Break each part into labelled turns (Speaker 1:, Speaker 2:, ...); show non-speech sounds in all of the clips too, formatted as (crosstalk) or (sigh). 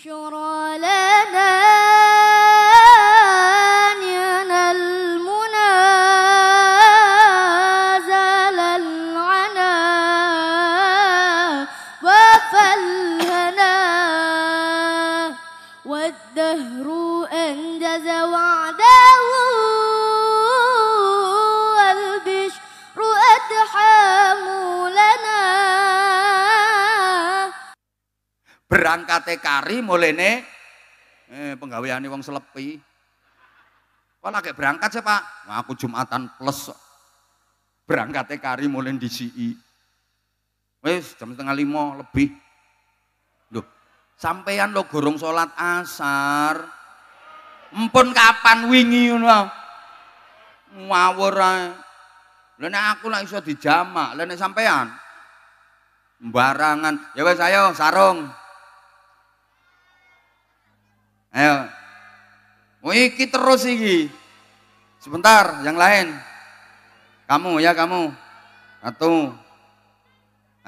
Speaker 1: شركاء berangkate
Speaker 2: kari mulene eh penggaweane wong selepi. Kok lagi berangkat sih Pak? Nah, aku Jumatan plus. Berangkate kari mulai di CI. Wis jam setengah lima lebih. Loh, sampean lo gorong sholat asar. Empun kapan wingi ngono. Ngawur ae. nek aku lak iso dijamak, lah nek sampean barangan. Ya wes ayo sarung. Ayo. mau oh, iki terus iki. Sebentar, yang lain. Kamu ya kamu. Satu.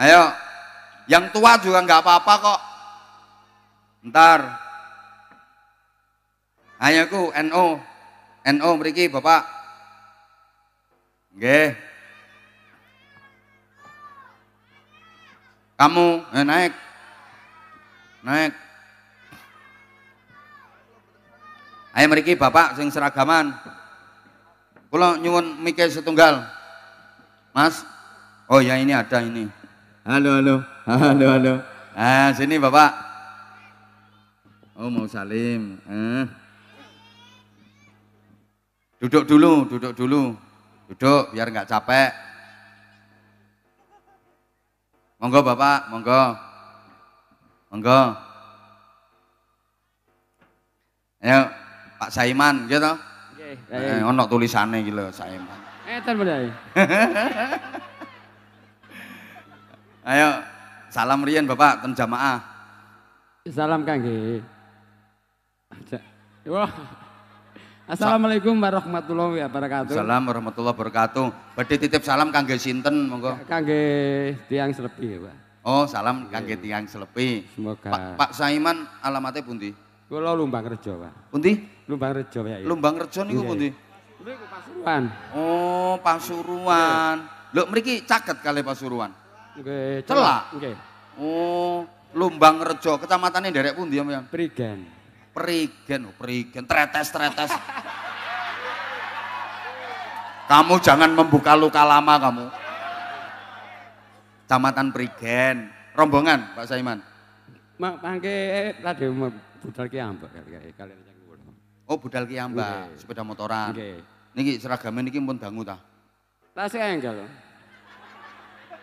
Speaker 2: Ayo. Yang tua juga nggak apa-apa kok. Ntar. Ayo ku NO. NO mriki Bapak. Nggih. Kamu eh, naik. Naik. Ayo mriki Bapak sing seragaman. Kula nyuwun mikir setunggal. Mas. Oh ya ini ada ini. Halo halo. (laughs) Halo halo. Ah sini Bapak. Oh mau salim. Eh. Duduk dulu, duduk dulu. Duduk biar nggak capek. Monggo Bapak, monggo. Monggo. Ya. Pak Saiman gitu. Iya nggih. Okay, eh, ono tulisane iki lho Saiman. Ngeten bener. (laughs) Ayo salam riyen Bapak ten jamaah. Salam Kang Wah. Assalamualaikum warahmatullahi wabarakatuh. Salam warahmatullahi wabarakatuh. Badhe titip salam kangge sinten monggo? Kangge tiang Slepi ya, Pak. Oh, salam kangge tiang Slepi. Semoga. Pak, Pak Saiman alamatnya pundi? Kula Lumbang Rejo, Pak. Pundi? Lumbang Rejo ya. Lumbang Rejo niku iya, pundi? Iya. Niku Pasuruan. Oh, Pasuruan. Lho mriki caket kali Pasuruan. Nggih, celak. Nggih. Oh, Lumbang Rejo, Kecamatan kecamatannya derek pun dia yang Perigen. Perigen, oh, perigen, tretes tretes. kamu jangan membuka luka lama kamu. Kecamatan Perigen, rombongan Pak Saiman. Mak, mangke eh, tadi budal ki ambek kalian yang Oh budal ki ambek sepeda motoran. Nggih. Niki seragamnya niki pun dangu ta. Lah sing enggal.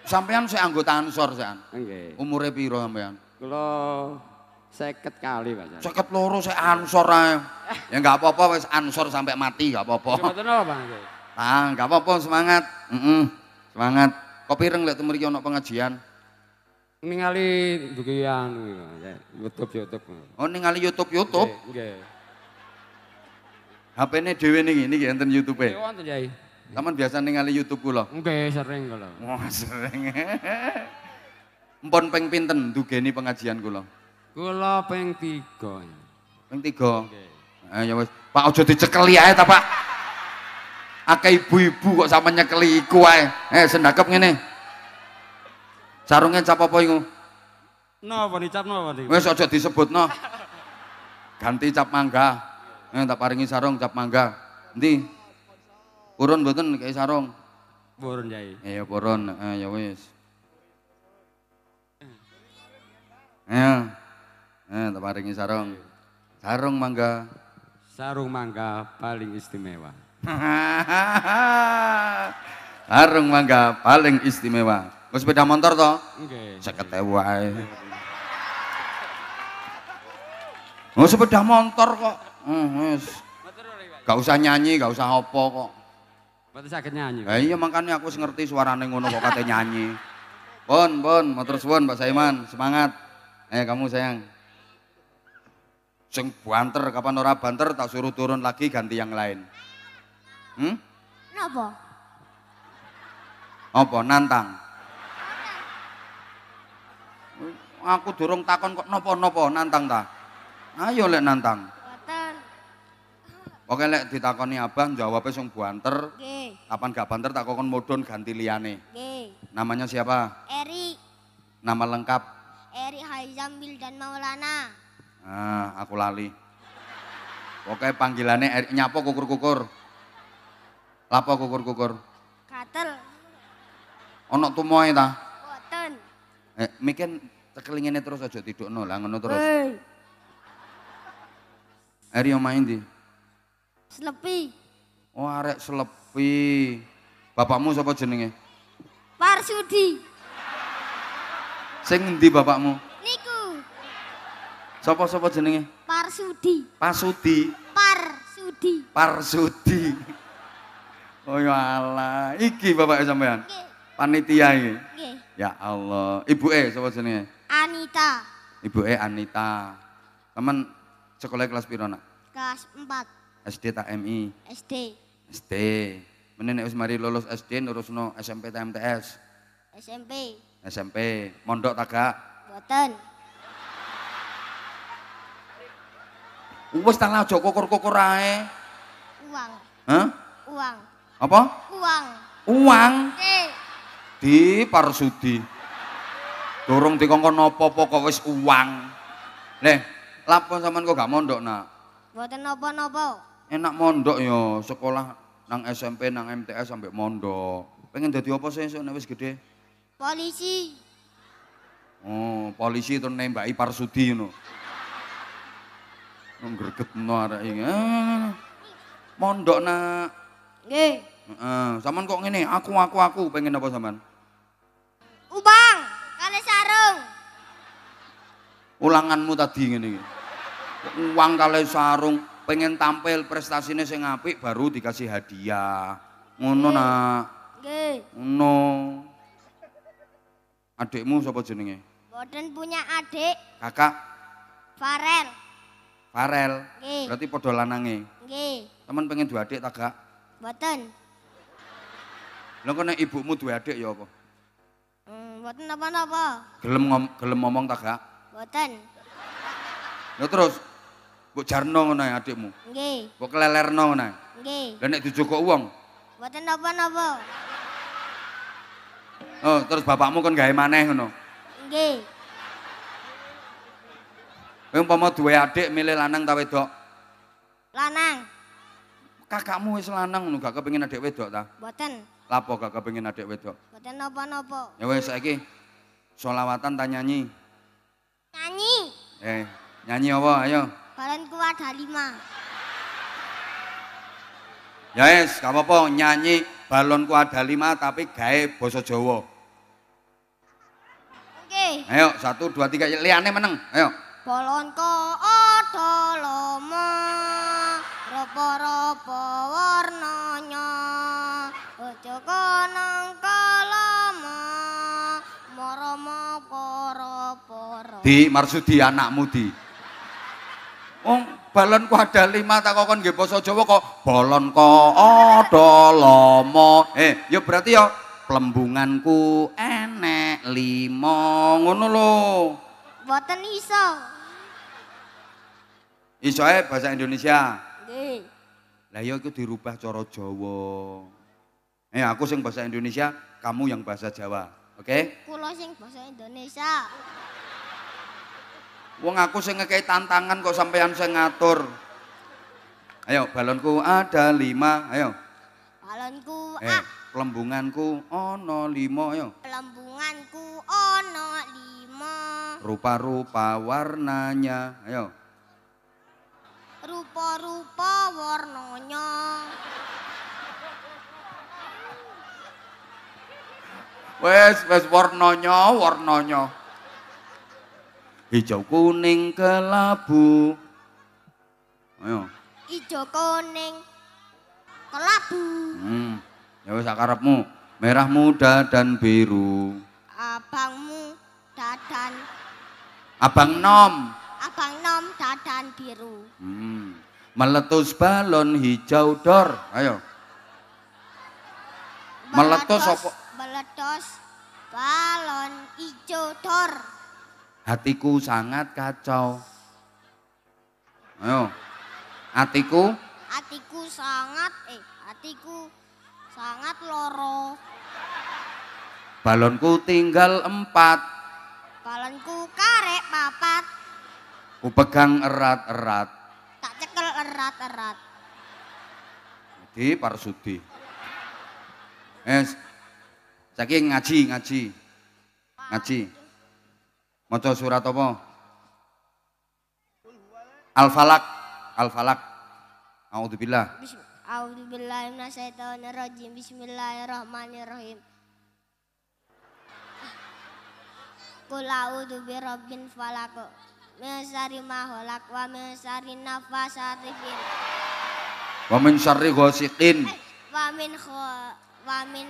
Speaker 2: Sampaian saya anggota Ansor sampean. Nggih. Umure piro sampean? Kula seket kali, Pak. loru sik Ansor ae. Ya enggak apa-apa wis Ansor sampai mati enggak apa-apa. Ya, mboten apa, Ah, enggak apa-apa semangat. Heeh. Mm -mm. Semangat. Kopi reng lek temeri ana pengajian ningali dugi anu YouTube YouTube. Oh ningali YouTube YouTube. Nggih. hp ini dewi nih, ini yang enten youtube ya? Nggih wonten, Taman biasa ningali YouTube gula. Oke sering gula. Wah, sering. Empon peng pinten ini pengajian gula. Gula peng tiga. Ya. Peng tiga. Nggih. Ayo ya Pak Ojo dicekeli ae ta, Pak. Akeh ibu-ibu kok samanya nyekeli kuai. Eh sendakep gini sarungnya cap apa iku? Napa no, dicap napa no, niku? Wis aja no. Ganti cap mangga. Nek eh, tak paringi sarung cap mangga. Endi? Purun mboten kaya sarung. Purun, Yai. Eh, ya purun, ah, ya wis. Ya. Eh, tak paringi sarung. Sarung mangga. Sarung mangga paling istimewa. (laughs) Sarung mangga paling istimewa. Gue sepeda motor toh? Nggih. Saya ketewa. Oh sepeda motor kok. Heeh. Gak usah nyanyi, gak usah hopo kok. Betul sakit nyanyi. Eh, iya makanya aku ngerti suara ngono kok kate nyanyi. Bon bon, motor bon, Pak Saiman, semangat. Eh kamu sayang. Sing banter kapan ora banter tak suruh turun lagi ganti yang lain. Hmm? Napa? Apa nantang? Aku dorong takon kok nopo-nopo nantang ta. Ayo lek nantang. Boten. lek ditakoni Abah jawabnya sing banter. Nggih. Kapan gak banter tak kokon modon ganti liyane. Nggih. Namanya siapa? Eri. Nama lengkap?
Speaker 3: Eri Haizam dan Maulana.
Speaker 2: Ah, aku lali. oke panggilannya Eri nyapo kukur-kukur. Lapo kukur-kukur? Katel. Ono tumoe ta? Boten. Eh, mikin Cekelingene terus aja tidukno lah ngono terus. Hari yang main di. Slepi. Oh arek Slepi. Bapakmu siapa jenenge?
Speaker 3: Parsudi.
Speaker 2: Sing endi bapakmu? Niku. Siapa siapa jenenge?
Speaker 3: Parsudi. Pasudi. Parsudi.
Speaker 2: Parsudi. Oh ya Allah, iki bapak sampean. Panitia ini. Ya Allah, Ibu eh siapa jenenge? Anita. Ibu E Anita. Teman sekolah kelas piro Kelas 4. SD tak MI? SD. SD. Menenek wis mari lulus SD nurusno SMP TMTS.
Speaker 3: SMP.
Speaker 2: SMP. Mondok tak gak? Boten. Wis tak aja kokor-kokor ae. Uang. Hah? Uang. Apa? Uang. Uang. Di Parsudi. Dorong dikongkon napa nopo kok wis uang. Nih, lapor saman kok gak mondok, Nak?
Speaker 3: Mboten nopo nopo
Speaker 2: Enak mondok yo ya, sekolah nang SMP nang MTS sampai mondok. Pengen jadi apa sih sih wis gede?
Speaker 3: Polisi.
Speaker 2: Oh, polisi itu nembaki Parsudi ngono. Ngregetno arek ini eh, Mondok, Nak. Nggih. saman kok ini aku aku aku pengen apa saman Ubah ulanganmu tadi ngene Uang kali sarung, pengen tampil prestasinya sing apik baru dikasih hadiah. Ngono nak. Ngono. Adikmu siapa jenenge?
Speaker 3: Boten punya adik. Kakak. Farel.
Speaker 2: Farel. Nggih. Berarti podolanange
Speaker 3: lanange.
Speaker 2: pengen dua adik tak Kak? Boten. lo kok ibumu dua adik ya apa?
Speaker 3: Hmm, boten apa-apa.
Speaker 2: Gelem ngom gelem ngomong tak Kak? Boten. Lho terus mbok jarno ngono adikmu. Nggih. Mbok klelerno ngono. Nggih. Lah nek kok uang.
Speaker 3: Boten napa-napa.
Speaker 2: Oh, terus bapakmu kon gawe maneh ngono. Nggih. Kowe umpama duwe adik milih lanang ta wedok? Lanang. Kakakmu wis lanang ngono gak kepengin adik wedok ta? Boten. Lapo gak kepengin adik wedok?
Speaker 3: Boten napa-napa.
Speaker 2: Ya wis saiki selawatan tak nyanyi. Nyanyi. Eh, nyanyi apa? Ayo.
Speaker 3: Balon kuat
Speaker 2: Ya Yes, gak apa-apa nyanyi balonku ada lima tapi gawe Boso Jawa. Oke.
Speaker 3: Okay. Ayo
Speaker 2: satu dua tiga liane menang. Ayo.
Speaker 3: Balonku ada lima ropo-ropo
Speaker 2: Di Marsudi anakmu di. Wong oh, balon ku ada lima tak kok nggih basa Jawa kok balon ko ada lomo. Eh, ya berarti ya plembunganku enek lima ngono lho.
Speaker 3: Mboten iso.
Speaker 2: Iso eh, bahasa Indonesia. Lah ya itu dirubah cara Jawa. Eh aku sing bahasa Indonesia, kamu yang bahasa Jawa. Oke? Okay?
Speaker 3: kulo sing bahasa Indonesia.
Speaker 2: Wong aku sing ngekei tantangan kok sampean sing ngatur. Ayo balonku ada lima, ayo. Balonku eh, ah. Pelembunganku ono lima, ayo.
Speaker 3: Pelembunganku ono lima.
Speaker 2: Rupa-rupa warnanya, ayo.
Speaker 3: Rupa-rupa warnanya.
Speaker 2: Wes, wes warnanya, warnanya. Hijau kuning kelabu. Ayo.
Speaker 3: Hijau kuning
Speaker 2: kelabu. Hmm. Ya wis akarepmu. Merah muda dan biru. Abangmu dadan. Abang nom.
Speaker 3: Abang nom dadan biru.
Speaker 2: Hmm. Meletus balon hijau dor. Ayo. Meletus, meletus
Speaker 3: Meletus balon hijau dor.
Speaker 2: Hatiku sangat kacau. Ayo. Hatiku?
Speaker 3: Hatiku sangat eh hatiku sangat loro.
Speaker 2: Balonku tinggal empat.
Speaker 3: Balonku karek papat.
Speaker 2: Ku pegang erat-erat.
Speaker 3: Tak cekel erat-erat.
Speaker 2: Di Parsudi. Es. Saking ngaji, ngaji. Ngaji. Maca surat apa? Al-Falaq. Al-Falaq. A'udzubillah.
Speaker 1: A'udzubillahi
Speaker 3: Bismillahirrahmanirrahim. Qul a'udzu birabbil falaq. Min syarri ma khalaq wa min syarri nafasati fil
Speaker 2: Wa min syarri ghasiqin.
Speaker 3: Wa min kho wa min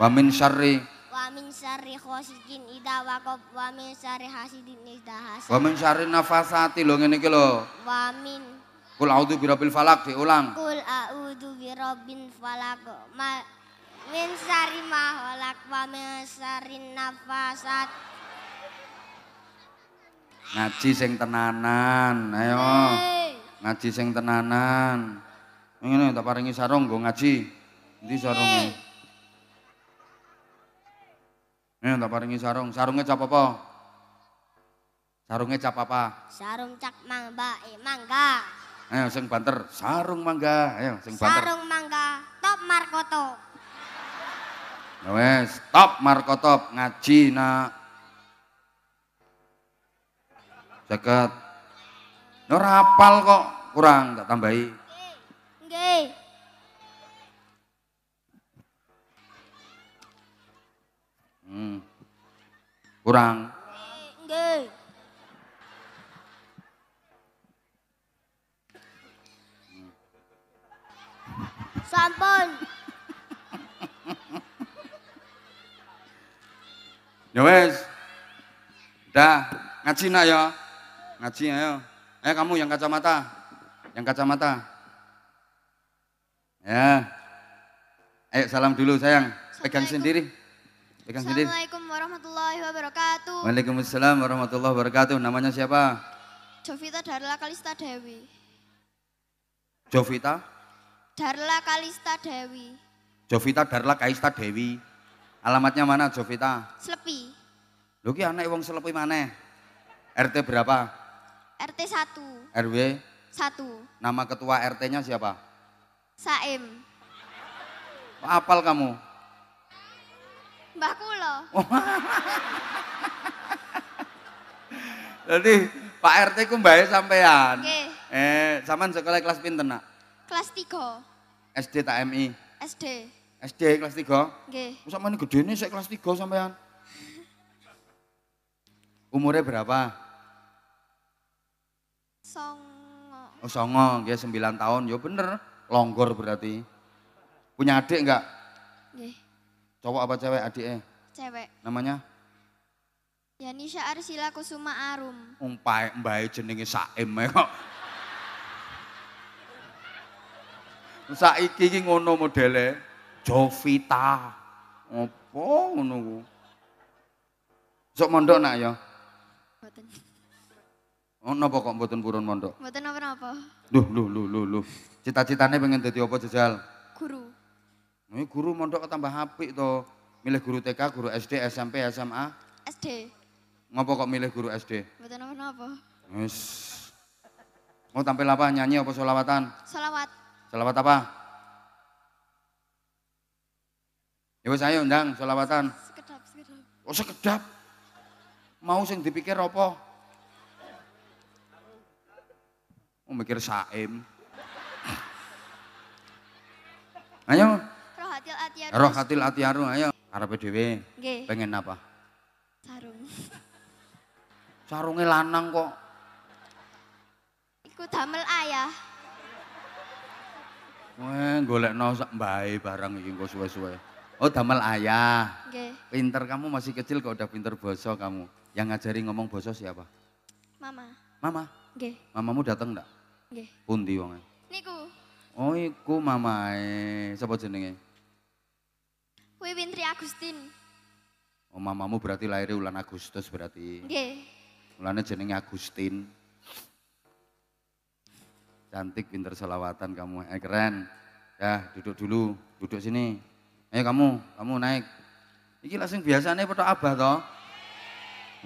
Speaker 2: Wa min syarri
Speaker 3: Wa min syarri khosidin idha wakob wa min syarri hasidin idha hasid, Wa min
Speaker 2: syarri nafasati lho ngene kilo, lho. Wa min Kul a'udzu birabil falak diulang.
Speaker 3: Kul a'udzu birabil falak. Ma min syarri maholak wa min syarri nafasat.
Speaker 2: Ngaji sing tenanan, ayo. Ngaji sing tenanan. ini tak paringi sarong gue ngaji. ini sarongnya eh tak paringi sarung. Sarungnya cap apa? Sarungnya cap apa?
Speaker 3: Sarung cak mangga, eh, mangga.
Speaker 2: Ayo sing banter, sarung mangga. eh sing banter.
Speaker 3: Sarung mangga, top Markoto.
Speaker 2: Ya wes, top Markoto ngaji nak. Jagat. Ya ora no, kok, kurang tak tambahi. Nggih. Kurang.
Speaker 4: Nggih.
Speaker 1: Sampun.
Speaker 2: ya wes. Dah, ngaji nak ya. Ngaji ayo. Ya, ya. Eh kamu yang kacamata. Yang kacamata. Ya. Ayo salam dulu sayang. Pegang sendiri. Pegang sendiri. Assalamualaikum
Speaker 4: warahmatullahi
Speaker 2: wabarakatuh. Waalaikumsalam warahmatullahi wabarakatuh. Namanya siapa?
Speaker 4: Jovita Darla Kalista Dewi. Jovita? Darla Kalista Dewi.
Speaker 2: Jovita Darla Kalista Dewi. Alamatnya mana Jovita? Slepi. Lho ki anak wong Slepi mana? RT berapa?
Speaker 4: RT 1. RW? 1.
Speaker 2: Nama ketua RT-nya siapa? Saim. Apal kamu? Mbah kula. (laughs) Jadi Pak RT ku mbahe sampean. Okay. Eh, sampean sekolah kelas pinten, Nak?
Speaker 4: Kelas 3.
Speaker 2: SD tak MI? SD. SD kelas 3? Nggih. Wis gede gedene saya kelas 3 sampean. (laughs) Umurnya berapa? Songo. Oh, songo, nggih 9 tahun. Ya bener, longgor berarti. Punya adik enggak? Nggih. Cowok apa cewek adik eh Cewek. Namanya?
Speaker 4: Yanisha Arsila Kusuma Arum.
Speaker 2: Umpai mbae jenenge Saim kok. Saiki iki ngono modele. Jovita. Apa ngono
Speaker 4: ku? Sok
Speaker 2: mondok nak ya? Mboten. Oh, napa kok mboten purun mondok?
Speaker 4: Mboten apa napa
Speaker 2: Duh, luh, luh, luh, Cita-citane pengen dadi apa jajal? Ini guru mondok ketambah apik to. Milih guru TK, guru SD, SMP, SMA? SD. Ngapa kok milih guru SD?
Speaker 4: Mboten napa-napa.
Speaker 2: Wis. Mau tampil apa? Nyanyi apa solawatan? Solawat. Solawat apa? Ya saya undang ndang solawatan.
Speaker 4: Sekedap, sekedap.
Speaker 2: Oh sekedap. Mau sing dipikir apa? Mau mikir Saim. Ayo roh hatil ati Atiarun ayo arepe dhewe. Nggih. Pengen apa? Sarung. (laughs) Sarunge lanang kok.
Speaker 4: Iku damel ayah.
Speaker 2: Weh, golek sak mbae barang iki engko suwe-suwe. Oh, damel ayah. Nggih. Pinter kamu masih kecil kok udah pinter basa kamu. Yang ngajari ngomong basa siapa? Mama. Mama? Nggih. Mamamu dateng enggak? Nggih. Pundi wonge? Niku. Oh, iku mamae. Sapa jenenge?
Speaker 4: Wiwintri Agustin.
Speaker 2: Oh, mamamu berarti lahir bulan Agustus berarti. Nggih. Mulane jenenge Agustin. Cantik pinter selawatan kamu. Eh keren. Ya, duduk dulu, duduk sini. Ayo eh, kamu, kamu naik. Iki langsung biasanya foto abah toh.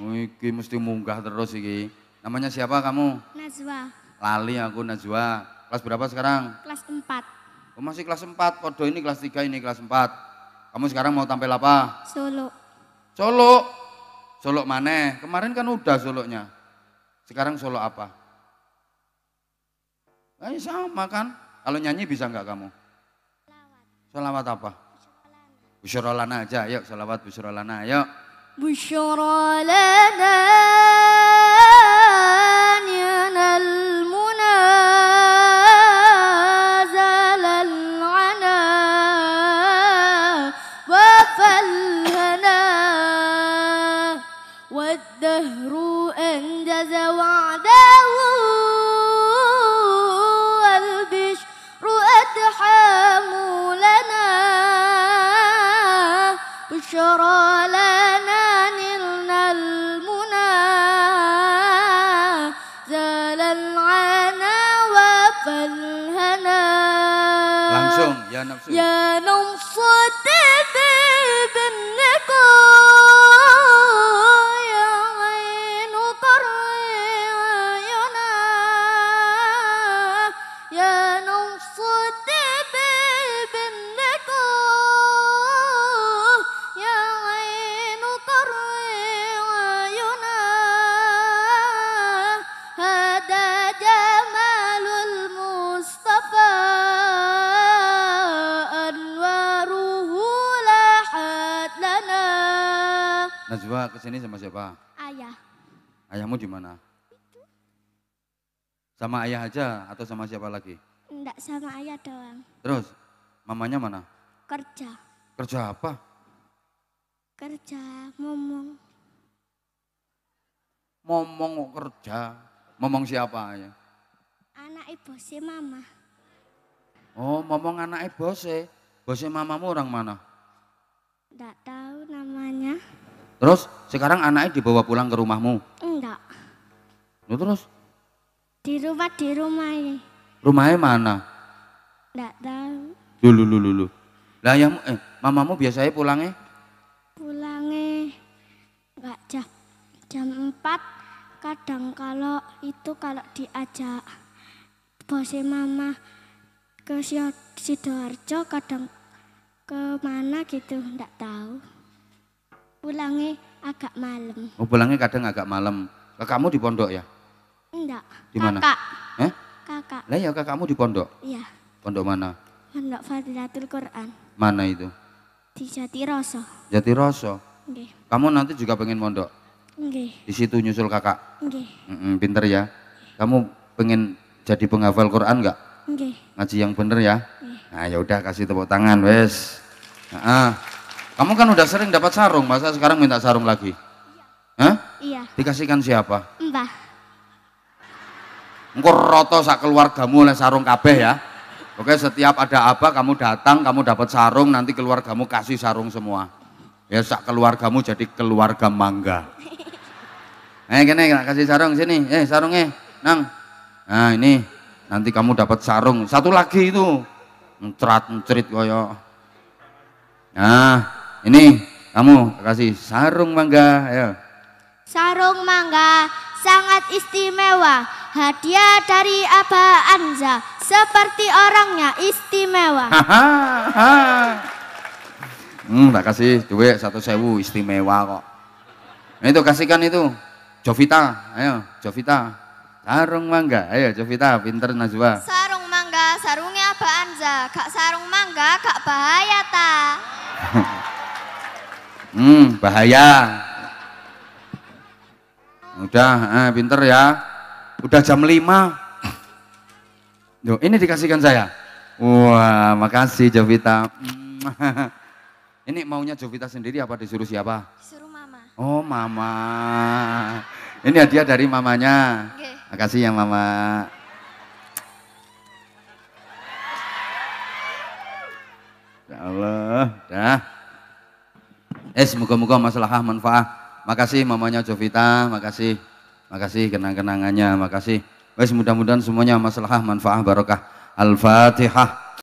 Speaker 2: Iki mesti munggah terus iki. Namanya siapa kamu? Najwa. Lali aku Najwa. Kelas berapa sekarang?
Speaker 4: Kelas 4.
Speaker 2: Oh, masih kelas 4. Podo ini kelas 3, ini kelas 4. Kamu sekarang mau tampil apa? Solo. Solo. Solo mana? Kemarin kan udah solonya. Sekarang solo apa? Eh, sama kan. Kalau nyanyi bisa enggak kamu? Selawat apa? Busyarolana aja. Yuk, selawat
Speaker 1: busyarolana. Yuk. langsung ya nafsu ya nafsu
Speaker 2: Kesini sama siapa? Ayah. Ayahmu di mana? Sama ayah aja atau sama siapa lagi?
Speaker 4: Enggak sama ayah doang.
Speaker 2: Terus mamanya mana? Kerja. Kerja apa?
Speaker 4: Kerja ngomong. Ngomong
Speaker 2: kerja. Ngomong siapa ayah?
Speaker 4: Anak ibu si mama.
Speaker 2: Oh, ngomong anak ibu si. bosnya mamamu orang mana?
Speaker 4: Enggak tahu namanya.
Speaker 2: Terus sekarang anaknya dibawa pulang ke rumahmu? Enggak. Lu terus?
Speaker 4: Di rumah di rumahnya.
Speaker 2: Rumahnya mana?
Speaker 4: Enggak tahu.
Speaker 2: Dulu dulu dulu. Lah yang eh mamamu biasanya pulangnya?
Speaker 4: Pulangnya enggak jam jam empat kadang kalau itu kalau diajak bosnya mama ke Sidoarjo kadang kemana gitu enggak tahu pulangnya agak malam.
Speaker 2: Oh pulangnya kadang agak malam. kamu di pondok ya? Enggak. Di mana? Kakak. Eh? Kakak. Lah ya kakakmu di pondok? Iya. Pondok mana?
Speaker 4: Pondok Fadilatul Quran. Mana itu? Di Jatiroso.
Speaker 2: Jatiroso. Nggih. Kamu nanti juga pengen pondok? Di situ nyusul kakak? Mm -mm, pinter ya. Kamu pengen jadi penghafal Quran enggak? Nggih. Ngaji yang bener ya? Nah, ya udah kasih tepuk tangan wes. Nah, ah. Kamu kan udah sering dapat sarung, masa sekarang minta sarung lagi? Iya. Hah? Iya. Dikasihkan siapa? Mbah. Engkau roto sak keluargamu oleh sarung kabeh ya. Oke, setiap ada apa kamu datang, kamu dapat sarung, nanti keluargamu kasih sarung semua. Ya sak keluargamu jadi keluarga mangga. (laughs) Eh, kene kasih sarung sini. Eh, sarungnya, Nang. Nah, ini nanti kamu dapat sarung. Satu lagi itu. Mencrat, mencrit koyo. Nah, ini kamu kasih sarung mangga. Ayo. Ya.
Speaker 4: Sarung mangga sangat istimewa. Hadiah dari apa Anza seperti orangnya
Speaker 1: istimewa. (laughs)
Speaker 2: hmm, tak kasih duit satu sewu istimewa kok. Nah, itu kasihkan itu. Jovita, ayo Jovita. Sarung mangga, ayo Jovita, pinter Najwa. Sarung mangga,
Speaker 4: sarungnya apa Anza. Kak sarung mangga, kak
Speaker 2: bahaya ta. (laughs) Hmm, bahaya. Udah, eh, pinter ya. Udah jam 5. Duh, ini dikasihkan saya. Wah, makasih Jovita. Ini maunya Jovita sendiri apa disuruh siapa? Disuruh mama. Oh, mama. Ini hadiah dari mamanya. Okay. Makasih ya mama. Ya Allah, dah. Eh semoga-moga masalah ah manfaat. Makasih mamanya Jovita, makasih. Makasih kenang-kenangannya, makasih. Wes mudah-mudahan semuanya masalah ah manfaat barokah. Al-Fatihah.